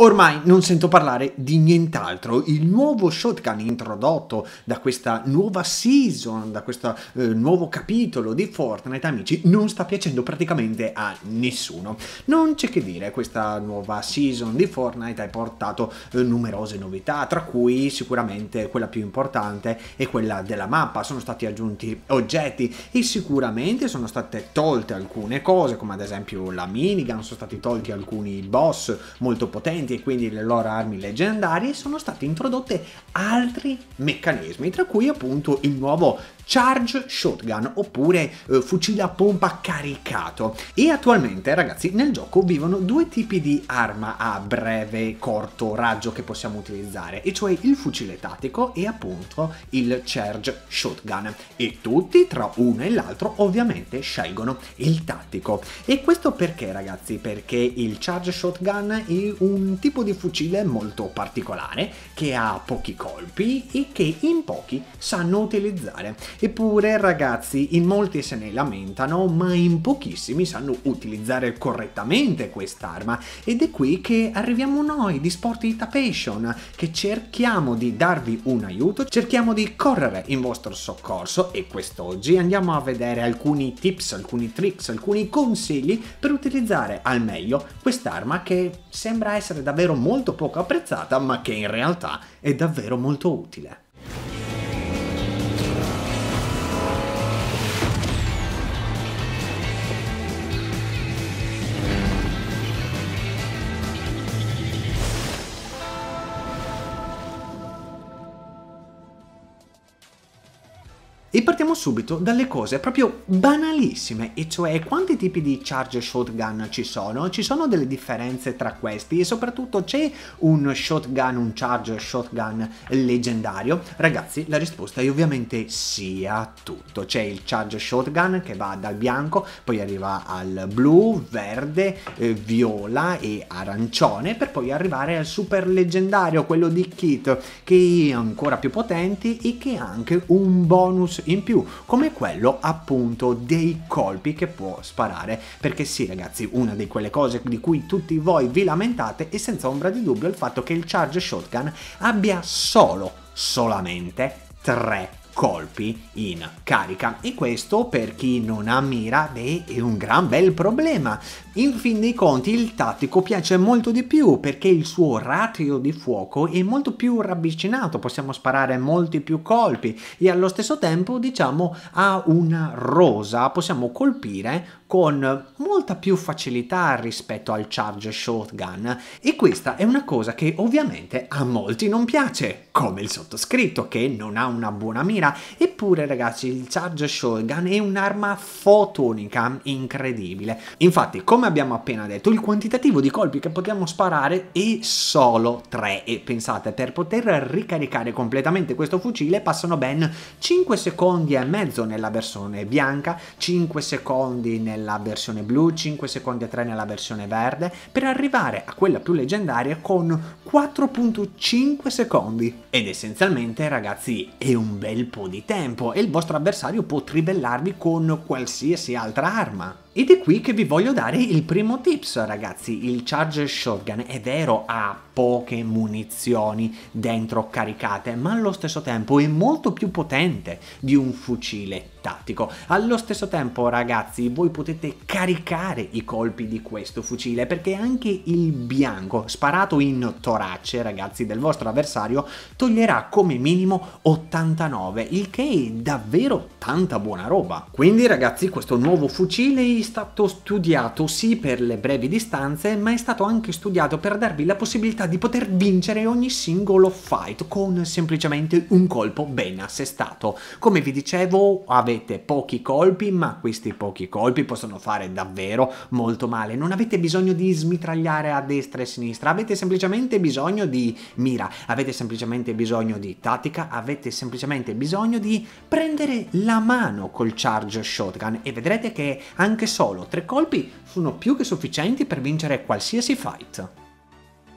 Ormai non sento parlare di nient'altro, il nuovo shotgun introdotto da questa nuova season, da questo eh, nuovo capitolo di Fortnite, amici, non sta piacendo praticamente a nessuno. Non c'è che dire, questa nuova season di Fortnite ha portato eh, numerose novità, tra cui sicuramente quella più importante è quella della mappa, sono stati aggiunti oggetti e sicuramente sono state tolte alcune cose, come ad esempio la minigun, sono stati tolti alcuni boss molto potenti, recenti e quindi le loro armi leggendarie sono stati introdotte altri meccanismi, tra cui appunto il nuovo charge shotgun oppure eh, fucile a pompa caricato. E attualmente ragazzi nel gioco vivono due tipi di arma a breve corto raggio che possiamo utilizzare e cioè il fucile tattico e appunto il charge shotgun e tutti tra uno e l'altro ovviamente scelgono il tattico e questo perché ragazzi perché il charge shotgun è un tipo di fucile molto particolare che ha pochi colpi e che in pochi sanno utilizzare Eppure ragazzi, in molti se ne lamentano, ma in pochissimi sanno utilizzare correttamente quest'arma ed è qui che arriviamo noi di Sportitapation, che cerchiamo di darvi un aiuto, cerchiamo di correre in vostro soccorso e quest'oggi andiamo a vedere alcuni tips, alcuni tricks, alcuni consigli per utilizzare al meglio quest'arma che sembra essere davvero molto poco apprezzata ma che in realtà è davvero molto utile. E partiamo subito dalle cose proprio banalissime, e cioè quanti tipi di charge shotgun ci sono, ci sono delle differenze tra questi e soprattutto c'è un shotgun, un charge shotgun leggendario? Ragazzi la risposta è ovviamente sì a tutto, c'è il charge shotgun che va dal bianco, poi arriva al blu, verde, eh, viola e arancione per poi arrivare al super leggendario, quello di Kit, che è ancora più potente e che ha anche un bonus bonus in più, come quello appunto dei colpi che può sparare, perché sì ragazzi, una di quelle cose di cui tutti voi vi lamentate è senza ombra di dubbio il fatto che il charge shotgun abbia solo, solamente 3 colpi in carica e questo per chi non ha mira beh, è un gran bel problema. In fin dei conti il tattico piace molto di più perché il suo ratio di fuoco è molto più ravvicinato, possiamo sparare molti più colpi e allo stesso tempo diciamo ha una rosa, possiamo colpire con molta più facilità rispetto al charge shotgun e questa è una cosa che ovviamente a molti non piace, come il sottoscritto che non ha una buona mira, eppure ragazzi il charge shotgun è un'arma fotonica incredibile. Infatti come abbiamo appena detto il quantitativo di colpi che potremmo sparare è solo 3 e pensate per poter ricaricare completamente questo fucile passano ben 5 secondi e mezzo nella versione bianca, 5 secondi nella nella versione blu, 5 secondi e 3 nella versione verde, per arrivare a quella più leggendaria con 4.5 secondi. Ed essenzialmente ragazzi è un bel po' di tempo e il vostro avversario può trivellarvi con qualsiasi altra arma. Ed è qui che vi voglio dare il primo tips ragazzi, il Charger Shotgun è vero ha poche munizioni dentro caricate ma allo stesso tempo è molto più potente di un fucile tattico. Allo stesso tempo ragazzi voi potete caricare i colpi di questo fucile perché anche il bianco sparato in torace ragazzi del vostro avversario toglierà come minimo 89 il che è davvero tanta buona roba. Quindi ragazzi questo nuovo fucile stato studiato sì per le brevi distanze, ma è stato anche studiato per darvi la possibilità di poter vincere ogni singolo fight con semplicemente un colpo ben assestato. Come vi dicevo, avete pochi colpi, ma questi pochi colpi possono fare davvero molto male. Non avete bisogno di smitragliare a destra e a sinistra, avete semplicemente bisogno di mira, avete semplicemente bisogno di tattica, avete semplicemente bisogno di prendere la mano col charge shotgun e vedrete che anche se solo tre colpi sono più che sufficienti per vincere qualsiasi fight.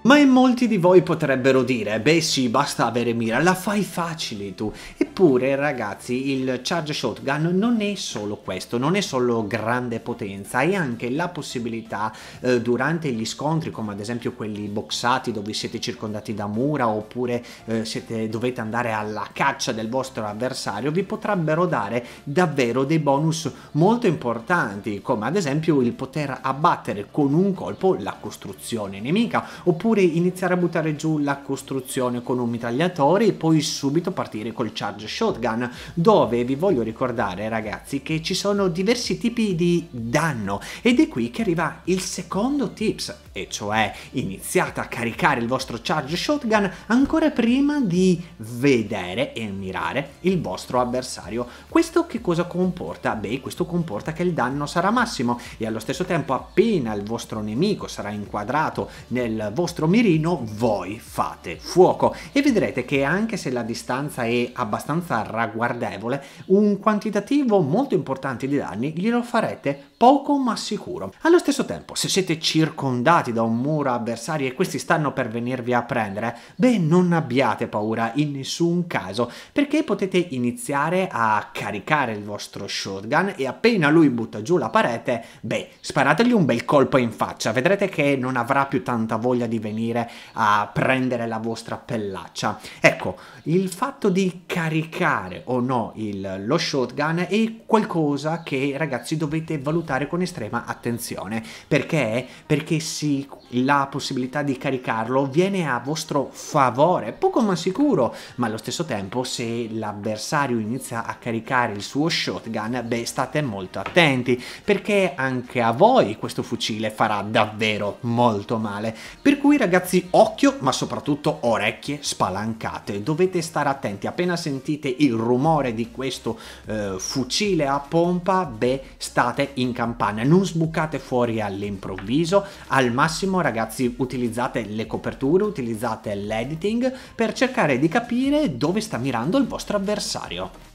Ma in molti di voi potrebbero dire, beh sì, basta avere mira, la fai facile tu, e Eppure, ragazzi, il charge shotgun non è solo questo, non è solo grande potenza, è anche la possibilità eh, durante gli scontri, come ad esempio quelli boxati dove siete circondati da mura oppure eh, siete, dovete andare alla caccia del vostro avversario, vi potrebbero dare davvero dei bonus molto importanti, come ad esempio il poter abbattere con un colpo la costruzione nemica, oppure iniziare a buttare giù la costruzione con un mitragliatore e poi subito partire col charge Shotgun, dove vi voglio ricordare ragazzi che ci sono diversi tipi di danno ed è qui che arriva il secondo tips, e cioè iniziate a caricare il vostro charge shotgun ancora prima di vedere e mirare il vostro avversario. Questo che cosa comporta? Beh, questo comporta che il danno sarà massimo e allo stesso tempo appena il vostro nemico sarà inquadrato nel vostro mirino, voi fate fuoco e vedrete che anche se la distanza è abbastanza abbastanza ragguardevole, un quantitativo molto importante di danni glielo farete poco ma sicuro. Allo stesso tempo, se siete circondati da un muro avversari e questi stanno per venirvi a prendere, beh, non abbiate paura in nessun caso, perché potete iniziare a caricare il vostro shotgun e appena lui butta giù la parete, beh, sparategli un bel colpo in faccia, vedrete che non avrà più tanta voglia di venire a prendere la vostra pellaccia. Ecco, il fatto di caricare o no il, lo shotgun è qualcosa che ragazzi dovete valutare valutare con estrema attenzione. Perché? Perché sì, la possibilità di caricarlo viene a vostro favore, poco ma sicuro, ma allo stesso tempo se l'avversario inizia a caricare il suo shotgun, beh, state molto attenti, perché anche a voi questo fucile farà davvero molto male. Per cui ragazzi, occhio, ma soprattutto orecchie spalancate, dovete stare attenti, appena sentite il rumore di questo eh, fucile a pompa, beh, state in casa campana, non sbucate fuori all'improvviso, al massimo ragazzi utilizzate le coperture, utilizzate l'editing per cercare di capire dove sta mirando il vostro avversario.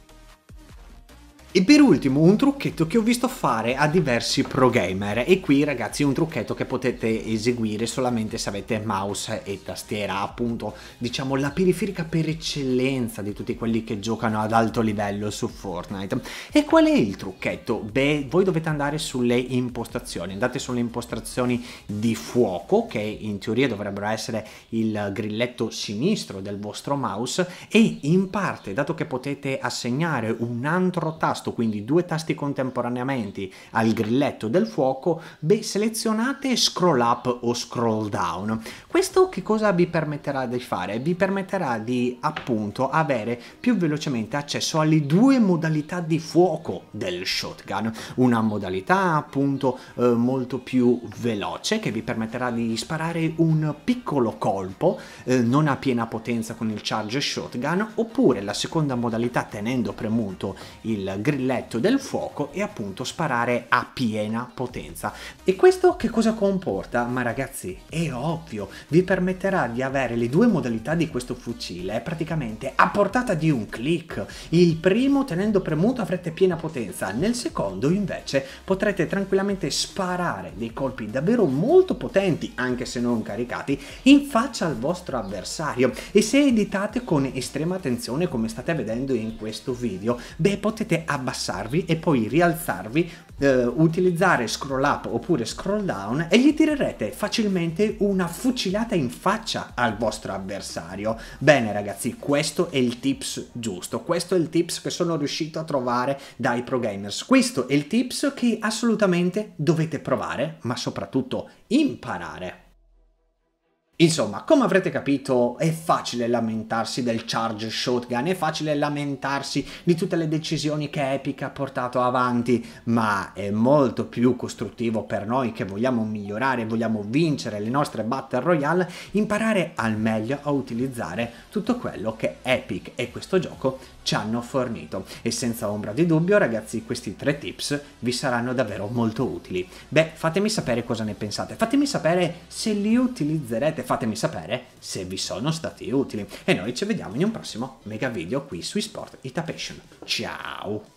E per ultimo un trucchetto che ho visto fare a diversi pro gamer e qui ragazzi è un trucchetto che potete eseguire solamente se avete mouse e tastiera, appunto diciamo la periferica per eccellenza di tutti quelli che giocano ad alto livello su Fortnite. E qual è il trucchetto? Beh, voi dovete andare sulle impostazioni, andate sulle impostazioni di fuoco che in teoria dovrebbero essere il grilletto sinistro del vostro mouse e in parte, dato che potete assegnare un altro tasto tasto, quindi due tasti contemporaneamente al grilletto del fuoco, beh, selezionate scroll up o scroll down. Questo che cosa vi permetterà di fare? Vi permetterà di appunto avere più velocemente accesso alle due modalità di fuoco del shotgun, una modalità appunto eh, molto più veloce che vi permetterà di sparare un piccolo colpo eh, non a piena potenza con il charge shotgun oppure la seconda modalità tenendo premuto il grilletto grilletto del fuoco e appunto sparare a piena potenza. E questo che cosa comporta? Ma ragazzi, è ovvio, vi permetterà di avere le due modalità di questo fucile praticamente a portata di un clic. Il primo tenendo premuto avrete piena potenza, nel secondo invece potrete tranquillamente sparare dei colpi davvero molto potenti, anche se non caricati, in faccia al vostro avversario e se editate con estrema attenzione come state vedendo in questo video, beh potete abbassare abbassarvi e poi rialzarvi, eh, utilizzare scroll up oppure scroll down e gli tirerete facilmente una fucilata in faccia al vostro avversario. Bene ragazzi, questo è il tips giusto, questo è il tips che sono riuscito a trovare dai pro gamers. Questo è il tips che assolutamente dovete provare, ma soprattutto imparare. Insomma, come avrete capito, è facile lamentarsi del charge shotgun, è facile lamentarsi di tutte le decisioni che Epic ha portato avanti, ma è molto più costruttivo per noi che vogliamo migliorare, vogliamo vincere le nostre Battle Royale, imparare al meglio a utilizzare tutto quello che Epic e questo gioco ci hanno fornito e senza ombra di dubbio ragazzi questi tre tips vi saranno davvero molto utili. Beh, fatemi sapere cosa ne pensate, fatemi sapere se li utilizzerete, fatemi sapere se vi sono stati utili e noi ci vediamo in un prossimo mega video qui su Sport Ita Passion. Ciao!